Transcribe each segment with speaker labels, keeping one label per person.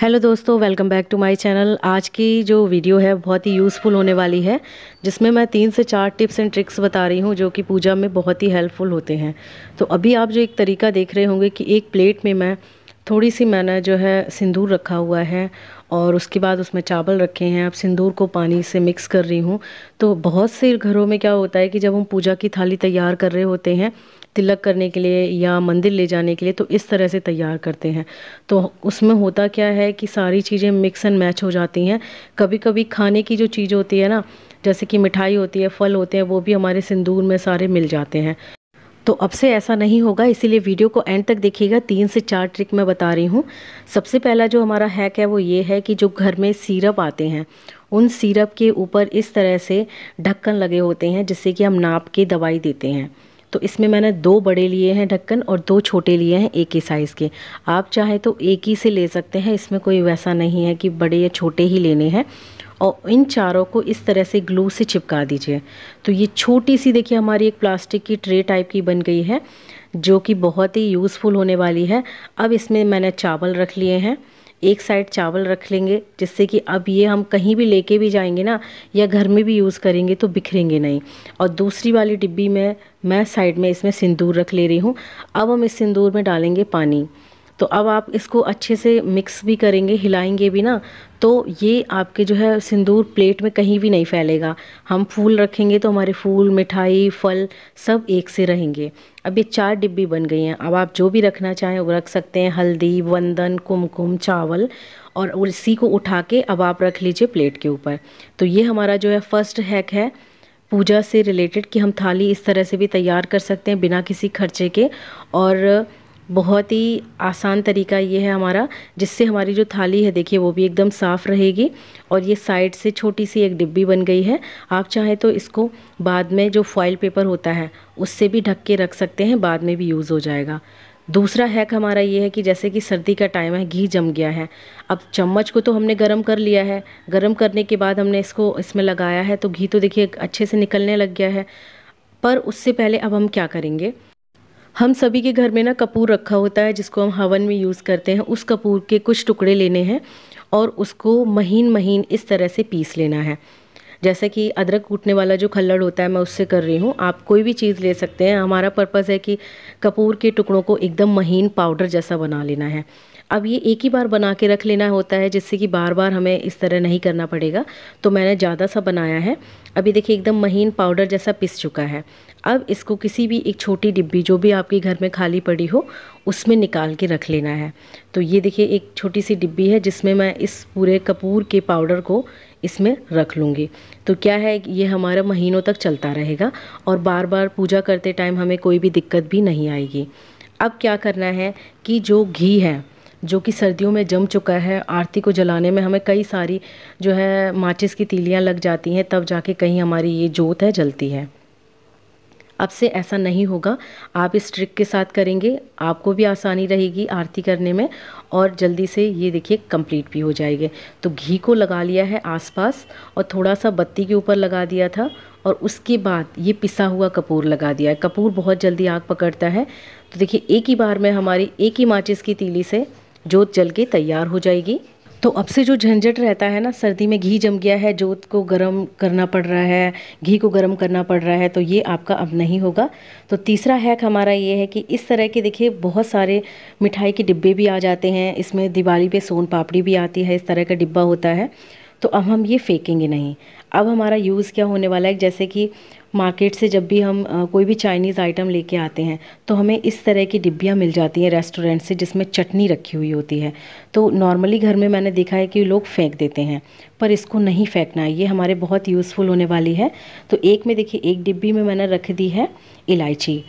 Speaker 1: hello दोस्तों welcome back to my channel आज की जो वीडियो है बहुत ही यूज़फुल होने वाली है जिसमें मैं तीन से चार टिप्स एंड ट्रिक्स बता रही हूँ जो कि पूजा में बहुत ही हेल्पफुल होते हैं तो अभी आप जो एक तरीका देख रहे होंगे कि एक प्लेट में मैं थोड़ी सी मैंने जो है सिंदूर रखा हुआ है और उसके बाद उसमें चावल रखे हैं अब सिंदूर को पानी से मिक्स कर रही हूँ तो बहुत से घरों में क्या होता है कि जब हम पूजा की थाली तैयार कर रहे होते हैं तिलक करने के लिए या मंदिर ले जाने के लिए तो इस तरह से तैयार करते हैं तो उसमें होता क्या है कि सारी चीज़ें मिक्स एंड मैच हो जाती हैं कभी कभी खाने की जो चीज़ होती है ना जैसे कि मिठाई होती है फल होते हैं वो भी हमारे सिंदूर में सारे मिल जाते हैं तो अब से ऐसा नहीं होगा इसीलिए वीडियो को एंड तक देखिएगा तीन से चार ट्रिक मैं बता रही हूँ सबसे पहला जो हमारा हैक है वो ये है कि जो घर में सीरप आते हैं उन सीरप के ऊपर इस तरह से ढक्कन लगे होते हैं जिससे कि हम नाप के दवाई देते हैं तो इसमें मैंने दो बड़े लिए हैं ढक्कन और दो छोटे लिए हैं एक ही साइज़ के आप चाहे तो एक ही से ले सकते हैं इसमें कोई वैसा नहीं है कि बड़े या छोटे ही लेने हैं और इन चारों को इस तरह से ग्लू से चिपका दीजिए तो ये छोटी सी देखिए हमारी एक प्लास्टिक की ट्रे टाइप की बन गई है जो कि बहुत ही यूज़फुल होने वाली है अब इसमें मैंने चावल रख लिए हैं एक साइड चावल रख लेंगे जिससे कि अब ये हम कहीं भी लेके भी जाएंगे ना या घर में भी यूज़ करेंगे तो बिखरेंगे नहीं और दूसरी वाली डिब्बी में मैं साइड में इसमें सिंदूर रख ले रही हूँ अब हम इस सिंदूर में डालेंगे पानी तो अब आप इसको अच्छे से मिक्स भी करेंगे हिलाएंगे भी ना तो ये आपके जो है सिंदूर प्लेट में कहीं भी नहीं फैलेगा हम फूल रखेंगे तो हमारे फूल मिठाई फल सब एक से रहेंगे अब ये चार डिब्बी बन गई हैं अब आप जो भी रखना चाहें वो रख सकते हैं हल्दी वंदन कुमकुम चावल और उसी को उठा के अब आप रख लीजिए प्लेट के ऊपर तो ये हमारा जो है फर्स्ट हैक है पूजा से रिलेटेड कि हम थाली इस तरह से भी तैयार कर सकते हैं बिना किसी खर्चे के और बहुत ही आसान तरीका ये है हमारा जिससे हमारी जो थाली है देखिए वो भी एकदम साफ़ रहेगी और ये साइड से छोटी सी एक डिब्बी बन गई है आप चाहें तो इसको बाद में जो फॉइल पेपर होता है उससे भी ढक के रख सकते हैं बाद में भी यूज़ हो जाएगा दूसरा हैक हमारा ये है कि जैसे कि सर्दी का टाइम है घी जम गया है अब चम्मच को तो हमने गर्म कर लिया है गर्म करने के बाद हमने इसको इसमें लगाया है तो घी तो देखिए अच्छे से निकलने लग गया है पर उससे पहले अब हम क्या करेंगे हम सभी के घर में ना कपूर रखा होता है जिसको हम हवन में यूज़ करते हैं उस कपूर के कुछ टुकड़े लेने हैं और उसको महीन महीन इस तरह से पीस लेना है जैसे कि अदरक कूटने वाला जो खल्लड़ होता है मैं उससे कर रही हूँ आप कोई भी चीज़ ले सकते हैं हमारा पर्पज़ है कि कपूर के टुकड़ों को एकदम महीन पाउडर जैसा बना लेना है अब ये एक ही बार बना के रख लेना होता है जिससे कि बार बार हमें इस तरह नहीं करना पड़ेगा तो मैंने ज़्यादा सा बनाया है अभी देखिए एकदम महीन पाउडर जैसा पिस चुका है अब इसको किसी भी एक छोटी डिब्बी जो भी आपके घर में खाली पड़ी हो उसमें निकाल के रख लेना है तो ये देखिए एक छोटी सी डिब्बी है जिसमें मैं इस पूरे कपूर के पाउडर को इसमें रख लूँगी तो क्या है ये हमारा महीनों तक चलता रहेगा और बार बार पूजा करते टाइम हमें कोई भी दिक्कत भी नहीं आएगी अब क्या करना है कि जो घी है जो कि सर्दियों में जम चुका है आरती को जलाने में हमें कई सारी जो है माचिस की तीलियाँ लग जाती हैं तब जाके कहीं हमारी ये जोत है जलती है अब से ऐसा नहीं होगा आप इस ट्रिक के साथ करेंगे आपको भी आसानी रहेगी आरती करने में और जल्दी से ये देखिए कंप्लीट भी हो जाएगी तो घी को लगा लिया है आसपास और थोड़ा सा बत्ती के ऊपर लगा दिया था और उसके बाद ये पिसा हुआ कपूर लगा दिया है कपूर बहुत जल्दी आग पकड़ता है तो देखिए एक ही बार में हमारी एक ही माचिस की तीली से जोत जल के तैयार हो जाएगी तो अब से जो झंझट रहता है ना सर्दी में घी जम गया है जोत को गर्म करना पड़ रहा है घी को गर्म करना पड़ रहा है तो ये आपका अब नहीं होगा तो तीसरा हैक हमारा ये है कि इस तरह के देखिए बहुत सारे मिठाई के डिब्बे भी आ जाते हैं इसमें दिवाली पे सोन पापड़ी भी आती है इस तरह का डिब्बा होता है तो अब हम ये फेंकेंगे नहीं अब हमारा यूज़ क्या होने वाला है जैसे कि मार्केट से जब भी हम कोई भी चाइनीज़ आइटम लेके आते हैं तो हमें इस तरह की डिब्बियाँ मिल जाती हैं रेस्टोरेंट से जिसमें चटनी रखी हुई होती है तो नॉर्मली घर में मैंने देखा है कि लोग फेंक देते हैं पर इसको नहीं फेंकना है ये हमारे बहुत यूज़फुल होने वाली है तो एक में देखिए एक डिब्बी में मैंने रख दी है इलायची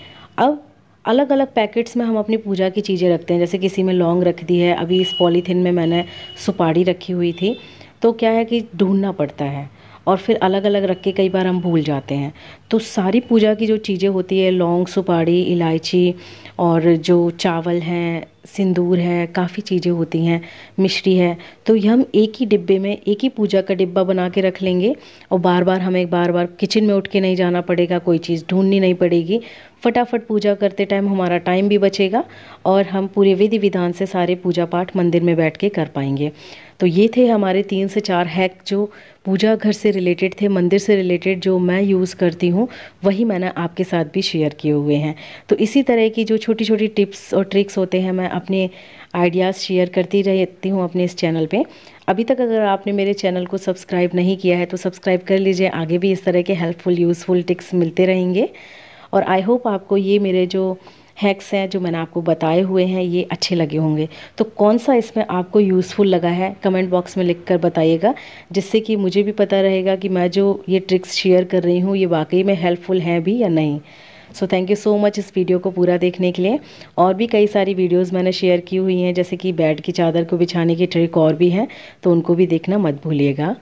Speaker 1: अब अलग अलग पैकेट्स में हम अपनी पूजा की चीज़ें रखते हैं जैसे किसी में लौंग रख दी है अभी इस पॉलीथीन में मैंने सुपारी रखी हुई थी तो क्या है कि ढूंढना पड़ता है और फिर अलग अलग रख के कई बार हम भूल जाते हैं तो सारी पूजा की जो चीज़ें होती है लौंग सुपारी इलायची और जो चावल हैं सिंदूर है काफ़ी चीज़ें होती हैं मिश्री है तो ये हम एक ही डिब्बे में एक ही पूजा का डिब्बा बना के रख लेंगे और बार बार हमें बार बार किचन में उठ के नहीं जाना पड़ेगा कोई चीज़ ढूंढनी नहीं पड़ेगी फटाफट पूजा करते टाइम हमारा टाइम भी बचेगा और हम पूरे विधि विधान से सारे पूजा पाठ मंदिर में बैठ के कर पाएंगे तो ये थे हमारे तीन से चार हैक जो पूजा घर से रिलेटेड थे मंदिर से रिलेटेड जो मैं यूज़ करती हूँ वही मैंने आपके साथ भी शेयर किए हुए हैं तो इसी तरह की जो छोटी छोटी टिप्स और ट्रिक्स होते हैं मैं अपने आइडियाज़ शेयर करती रहती हूँ अपने इस चैनल पे अभी तक अगर आपने मेरे चैनल को सब्सक्राइब नहीं किया है तो सब्सक्राइब कर लीजिए आगे भी इस तरह के हेल्पफुल यूज़फुल टिक्स मिलते रहेंगे और आई होप आपको ये मेरे जो हैक्स हैं जो मैंने आपको बताए हुए हैं ये अच्छे लगे होंगे तो कौन सा इसमें आपको यूज़फुल लगा है कमेंट बॉक्स में लिख कर बताइएगा जिससे कि मुझे भी पता रहेगा कि मैं जो ये ट्रिक्स शेयर कर रही हूँ ये वाकई में हेल्पफुल हैं भी या नहीं so thank you so much इस वीडियो को पूरा देखने के लिए और भी कई सारी वीडियोस मैंने शेयर की हुई हैं जैसे कि बेड की चादर को बिछाने की ट्रिक और भी हैं तो उनको भी देखना मत भूलिएगा